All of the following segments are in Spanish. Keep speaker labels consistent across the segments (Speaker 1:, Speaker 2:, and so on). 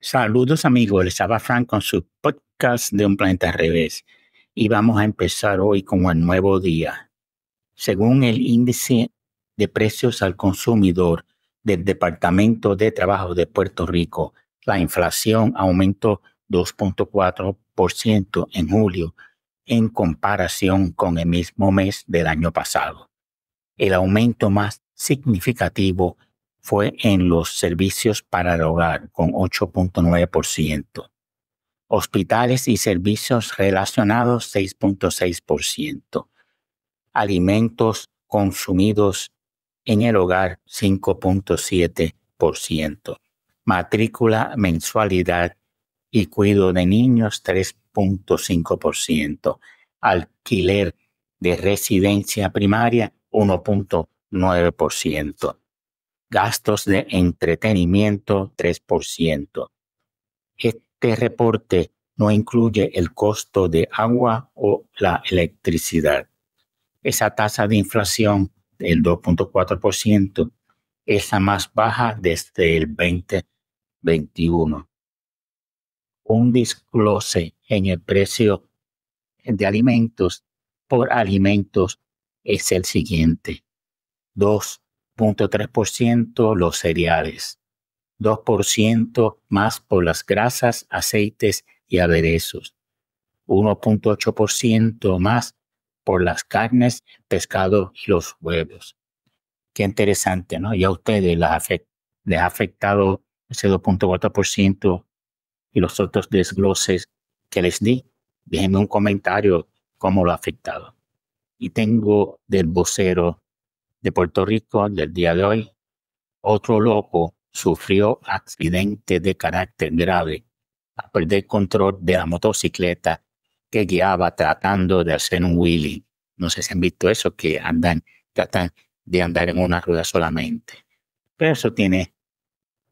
Speaker 1: Saludos amigos, les habla Frank con su podcast de Un Planeta al Revés y vamos a empezar hoy con el nuevo día. Según el índice de precios al consumidor del Departamento de Trabajo de Puerto Rico, la inflación aumentó 2.4% en julio en comparación con el mismo mes del año pasado. El aumento más significativo fue en los servicios para el hogar, con 8.9%. Hospitales y servicios relacionados, 6.6%. Alimentos consumidos en el hogar, 5.7%. Matrícula, mensualidad y cuido de niños, 3.5%. Alquiler de residencia primaria, 1.9% gastos de entretenimiento 3%. Este reporte no incluye el costo de agua o la electricidad. Esa tasa de inflación del 2.4% es la más baja desde el 2021. Un desglose en el precio de alimentos por alimentos es el siguiente. 0.3% los cereales, 2% más por las grasas, aceites y aderezos, 1.8% más por las carnes, pescado y los huevos. Qué interesante, ¿no? Y a ustedes les ha afectado ese 2.4% y los otros desgloses que les di. Déjenme un comentario cómo lo ha afectado. Y tengo del vocero de Puerto Rico del día de hoy. Otro loco sufrió accidente de carácter grave al perder control de la motocicleta que guiaba tratando de hacer un wheelie. No sé si han visto eso, que andan, tratan de andar en una rueda solamente. Pero eso tiene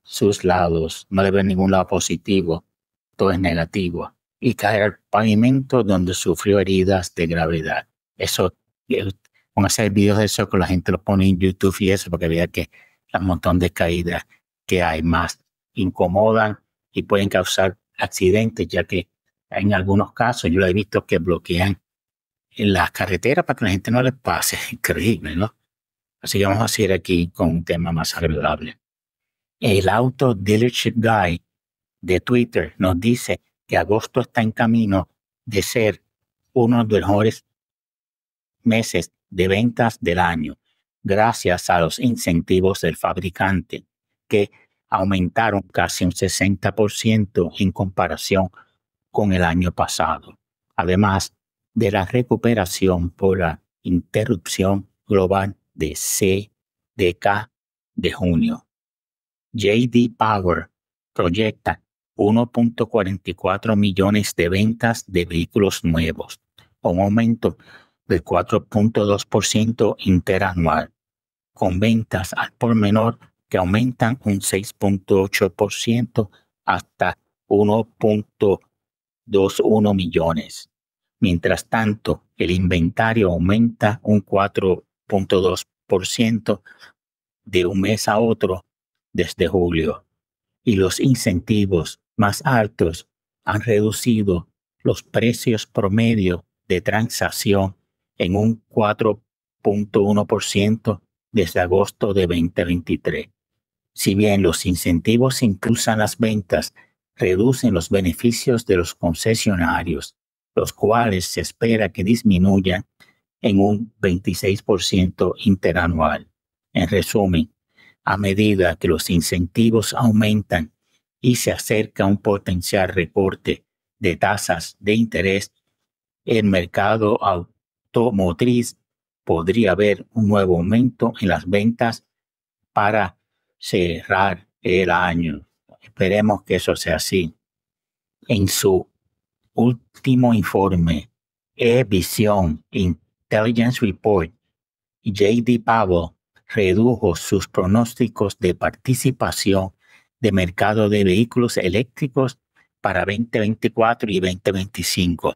Speaker 1: sus lados, no le ve ningún lado positivo, todo es negativo. Y caer al pavimento donde sufrió heridas de gravedad. Eso Vamos a videos de eso que la gente los pone en YouTube y eso, porque vea que las montón de caídas que hay más incomodan y pueden causar accidentes, ya que en algunos casos yo lo he visto que bloquean las carreteras para que la gente no les pase. Increíble, ¿no? Así que vamos a seguir aquí con un tema más agradable. El Auto Dealership Guy de Twitter nos dice que agosto está en camino de ser uno de los mejores meses de ventas del año, gracias a los incentivos del fabricante, que aumentaron casi un 60% en comparación con el año pasado, además de la recuperación por la interrupción global de CDK de junio. JD Power proyecta 1.44 millones de ventas de vehículos nuevos, un aumento del 4.2% interanual, con ventas al por menor que aumentan un 6.8% hasta 1.21 millones. Mientras tanto, el inventario aumenta un 4.2% de un mes a otro desde julio y los incentivos más altos han reducido los precios promedio de transacción en un 4.1% desde agosto de 2023. Si bien los incentivos impulsan las ventas, reducen los beneficios de los concesionarios, los cuales se espera que disminuyan en un 26% interanual. En resumen, a medida que los incentivos aumentan y se acerca un potencial recorte de tasas de interés, el mercado al motriz, podría haber un nuevo aumento en las ventas para cerrar el año. Esperemos que eso sea así. En su último informe, E-Vision Intelligence Report, J.D. Powell redujo sus pronósticos de participación de mercado de vehículos eléctricos para 2024 y 2025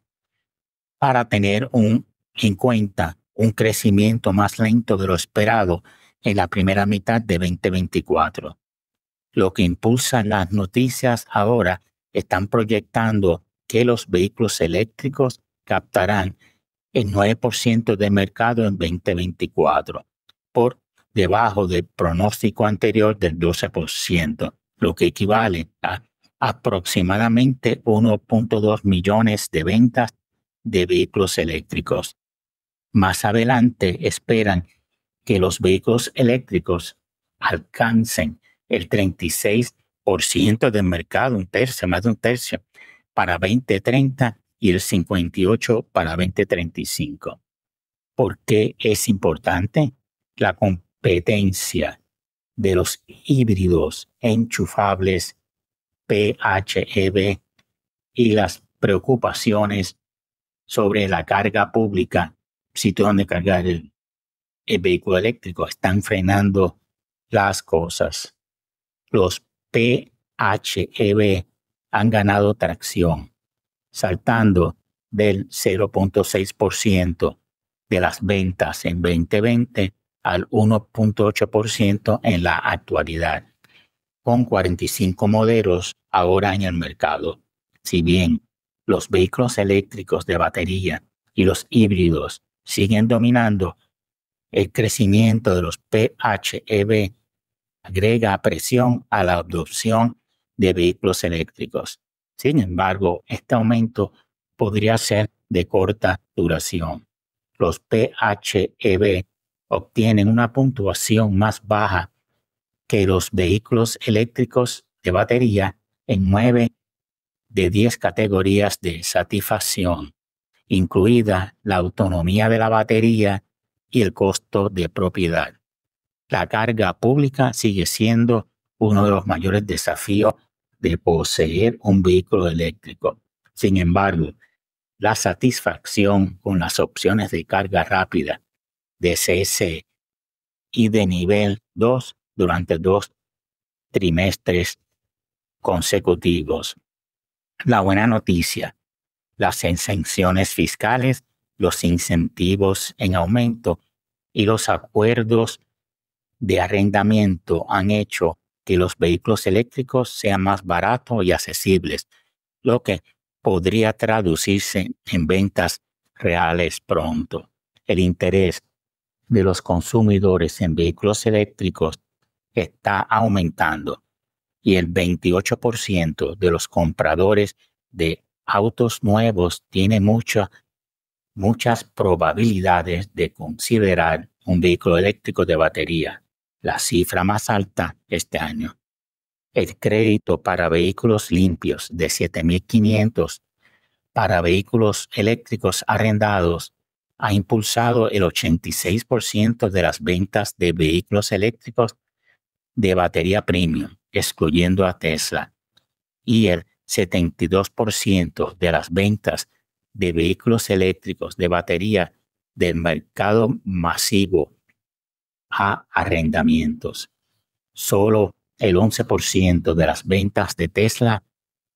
Speaker 1: para tener un en cuenta un crecimiento más lento de lo esperado en la primera mitad de 2024. Lo que impulsan las noticias ahora están proyectando que los vehículos eléctricos captarán el 9% de mercado en 2024, por debajo del pronóstico anterior del 12%, lo que equivale a aproximadamente 1.2 millones de ventas de vehículos eléctricos. Más adelante esperan que los vehículos eléctricos alcancen el 36% del mercado, un tercio, más de un tercio, para 2030 y el 58 para 2035. ¿Por qué es importante? La competencia de los híbridos enchufables PHEV y las preocupaciones sobre la carga pública sitio donde cargar el, vehículo eléctrico. Están frenando las cosas. Los PHEV han ganado tracción, saltando del 0.6% de las ventas en 2020 al 1.8% en la actualidad, con 45 modelos ahora en el mercado. Si bien los vehículos eléctricos de batería y los híbridos siguen dominando el crecimiento de los PHEV, agrega presión a la adopción de vehículos eléctricos. Sin embargo, este aumento podría ser de corta duración. Los PHEV obtienen una puntuación más baja que los vehículos eléctricos de batería en 9 de 10 categorías de satisfacción incluida la autonomía de la batería y el costo de propiedad. La carga pública sigue siendo uno de los mayores desafíos de poseer un vehículo eléctrico. Sin embargo, la satisfacción con las opciones de carga rápida de y de nivel 2 durante dos trimestres consecutivos. La buena noticia las exenciones fiscales, los incentivos en aumento y los acuerdos de arrendamiento han hecho que los vehículos eléctricos sean más baratos y accesibles, lo que podría traducirse en ventas reales pronto. El interés de los consumidores en vehículos eléctricos está aumentando y el 28% de los compradores de autos nuevos tiene muchas probabilidades de considerar un vehículo eléctrico de batería,
Speaker 2: la cifra
Speaker 1: más alta este año. El crédito para vehículos limpios de 7.500 para vehículos eléctricos arrendados ha impulsado el 86% de las ventas de vehículos eléctricos de batería premium, excluyendo a Tesla, y el 72% de las ventas de vehículos eléctricos de batería del mercado masivo a arrendamientos. Solo el 11% de las ventas de Tesla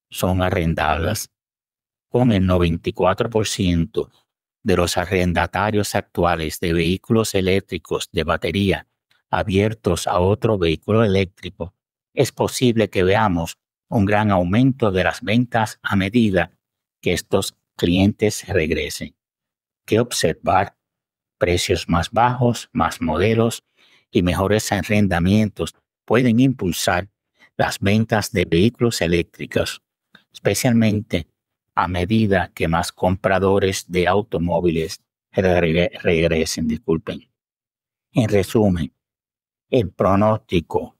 Speaker 1: son arrendadas, con el 94% de los arrendatarios actuales de vehículos eléctricos de batería abiertos a otro vehículo eléctrico, es posible que veamos un gran aumento de las ventas a medida que estos clientes regresen. Que observar precios más bajos, más modelos y mejores arrendamientos pueden impulsar las ventas de vehículos eléctricos, especialmente a medida que más compradores de automóviles regresen, disculpen. En resumen, el pronóstico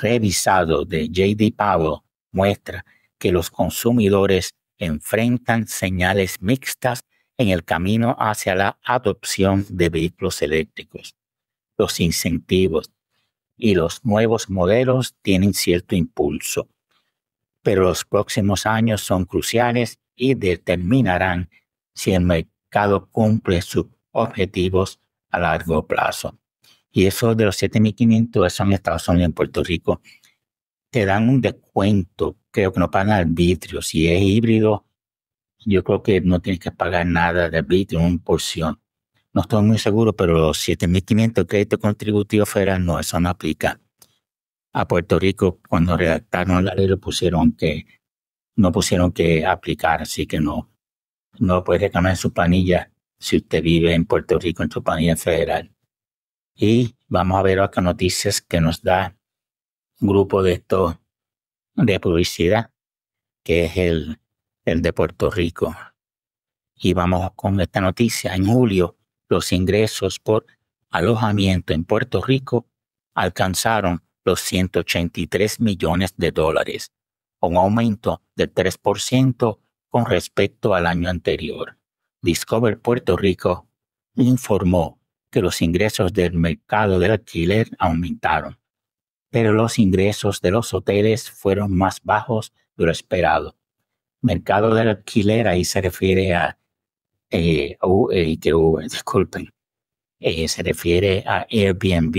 Speaker 1: revisado de JD Powell muestra que los consumidores enfrentan señales mixtas en el camino hacia la adopción de vehículos eléctricos. Los incentivos y los nuevos modelos tienen cierto impulso, pero los próximos años son cruciales y determinarán si el mercado cumple sus objetivos a largo plazo. Y eso de los 7.500, eso en Estados Unidos, en Puerto Rico, te dan un descuento, creo que no pagan arbitrio. Si es híbrido, yo creo que no tienes que pagar nada de arbitrio, una porción. No estoy muy seguro, pero los 7.500 créditos contributivo federal no, eso no aplica. A Puerto Rico, cuando redactaron la ley, pusieron que no pusieron que aplicar, así que no, no puede en su panilla si usted vive en Puerto Rico en su panilla federal. Y vamos a ver acá noticias que nos da un grupo de esto de publicidad, que es el, el de Puerto Rico. Y vamos con esta noticia. En julio, los ingresos por alojamiento en Puerto Rico alcanzaron los 183 millones de dólares, un aumento del 3% con respecto al año anterior. Discover Puerto Rico informó que los ingresos del mercado del alquiler aumentaron, pero los ingresos de los hoteles fueron más bajos de lo esperado. Mercado del alquiler ahí se refiere a eh, eh, eh disculpen, eh, se refiere a Airbnb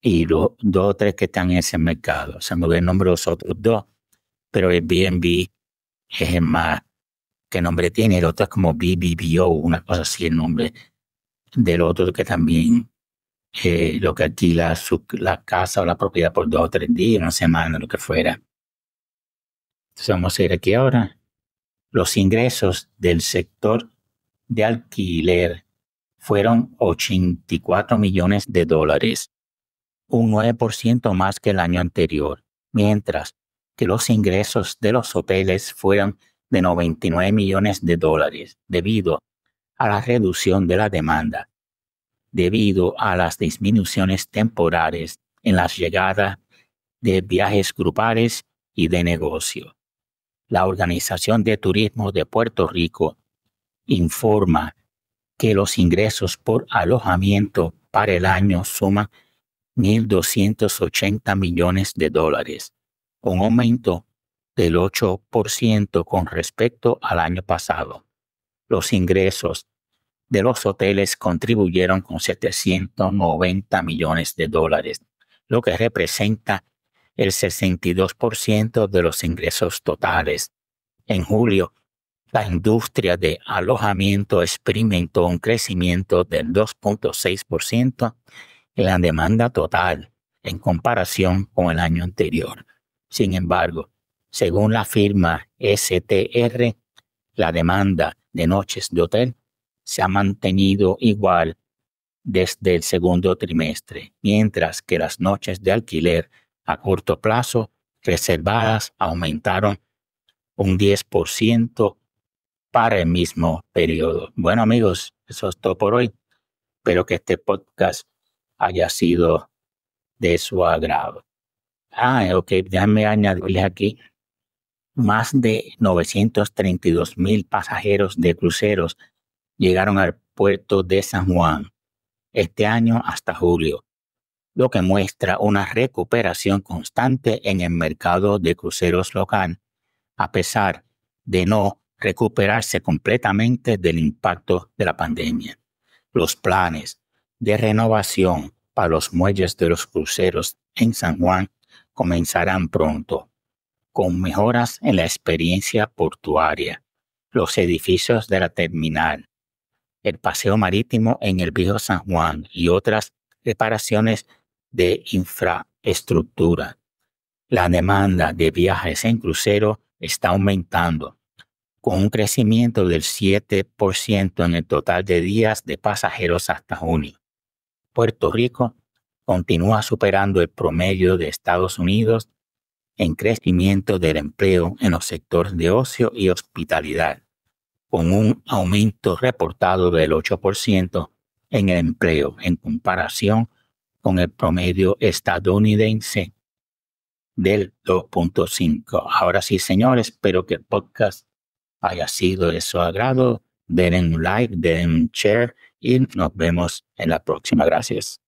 Speaker 1: y los dos o tres que están en ese mercado. Se me ve el nombre de los otros dos, pero Airbnb es el más que nombre tiene, el otro es como BBBO, una cosa así el nombre del otro que también eh, lo que alquila la casa o la propiedad por dos o tres días, una semana, lo que fuera. Entonces vamos a ir aquí ahora. Los ingresos del sector de alquiler fueron 84 millones de dólares, un 9% más que el año anterior, mientras que los ingresos de los hoteles fueron de 99 millones de dólares, debido a la reducción de la demanda, debido a las disminuciones temporales en las llegadas de viajes grupales y de negocio. La Organización de Turismo de Puerto Rico informa que los ingresos por alojamiento para el año suman 1.280 millones de dólares, un aumento del 8% con respecto al año pasado. Los ingresos de los hoteles contribuyeron con 790 millones de dólares, lo que representa el 62% de los ingresos totales. En julio, la industria de alojamiento experimentó un crecimiento del 2.6% en la demanda total en comparación con el año anterior. Sin embargo, según la firma STR, la demanda de noches de hotel se ha mantenido igual desde el segundo trimestre, mientras que las noches de alquiler a corto plazo reservadas aumentaron un 10% para el mismo periodo. Bueno amigos, eso es todo por hoy. Espero que este podcast haya sido de su agrado. Ah, ok, déjame añadirle aquí más de 932 mil pasajeros de cruceros llegaron al puerto de San Juan este año hasta julio, lo que muestra una recuperación constante en el mercado de cruceros local, a pesar de no recuperarse completamente del impacto de la pandemia. Los planes de renovación para los muelles de los cruceros en San Juan comenzarán pronto con mejoras en la experiencia portuaria, los edificios de la terminal, el paseo marítimo en el viejo San Juan y otras reparaciones de infraestructura. La demanda de viajes en crucero está aumentando, con un crecimiento del 7% en el total de días de pasajeros hasta junio. Puerto Rico continúa superando el promedio de Estados Unidos en crecimiento del empleo en los sectores de ocio y hospitalidad, con un aumento reportado del 8% en el empleo en comparación con el promedio estadounidense del 2.5. Ahora sí, señores, espero que el podcast haya sido de su agrado. Den un like, den un share y nos vemos en la próxima. Gracias.